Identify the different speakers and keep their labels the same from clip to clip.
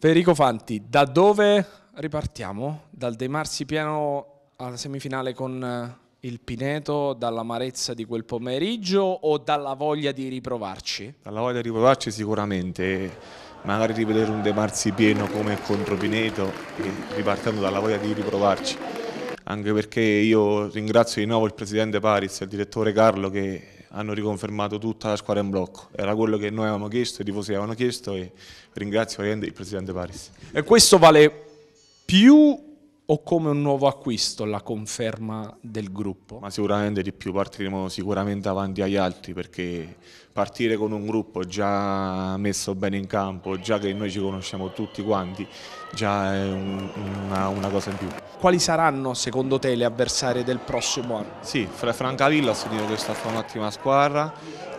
Speaker 1: Federico Fanti, da dove ripartiamo? Dal De Marsi pieno alla semifinale con eh, il Pineto, dall'amarezza di quel pomeriggio o dalla voglia di riprovarci?
Speaker 2: Dalla voglia di riprovarci sicuramente, magari rivedere un De Marsi pieno come contro Pineto, ripartendo dalla voglia di riprovarci. Anche perché io ringrazio di nuovo il presidente Paris e il direttore Carlo che hanno riconfermato tutta la squadra in blocco. Era quello che noi avevamo chiesto, i tifosi avevano chiesto e ringrazio il Presidente Paris. E questo vale più o come un nuovo acquisto la conferma del gruppo? Ma sicuramente di più, partiremo sicuramente avanti agli altri perché partire con un gruppo già messo bene in campo, già che noi ci conosciamo tutti quanti, già è un, una, una, cosa in più. Quali saranno secondo te le avversarie del prossimo anno? Sì, fra Francavilla ha sentito che sta a un'ottima squadra,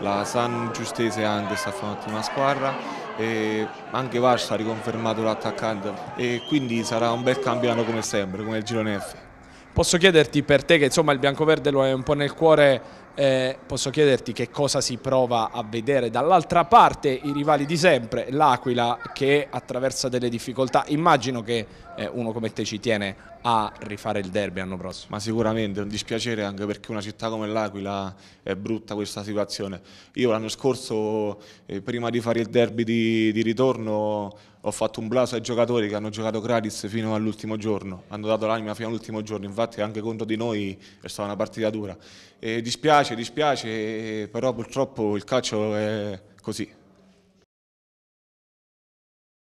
Speaker 2: la San Giustese anche sta a un'ottima squadra, e anche Vascia ha riconfermato l'attaccante e quindi sarà un bel campionato come sempre, come il girone F. Posso
Speaker 1: chiederti per te che insomma il bianco-verde lo hai un po' nel cuore eh, posso chiederti che cosa si prova a vedere dall'altra parte i rivali di sempre, l'Aquila che attraversa
Speaker 2: delle difficoltà, immagino che eh, uno come te ci tiene a rifare il derby l'anno prossimo. Ma sicuramente, è un dispiacere anche perché una città come l'Aquila è brutta questa situazione. Io l'anno scorso, eh, prima di fare il derby di, di ritorno, ho fatto un blaso ai giocatori che hanno giocato gratis fino all'ultimo giorno, hanno dato l'anima fino all'ultimo giorno, infatti anche contro di noi è stata una partita dura. E dispiace, dispiace, eh, però purtroppo il calcio è così.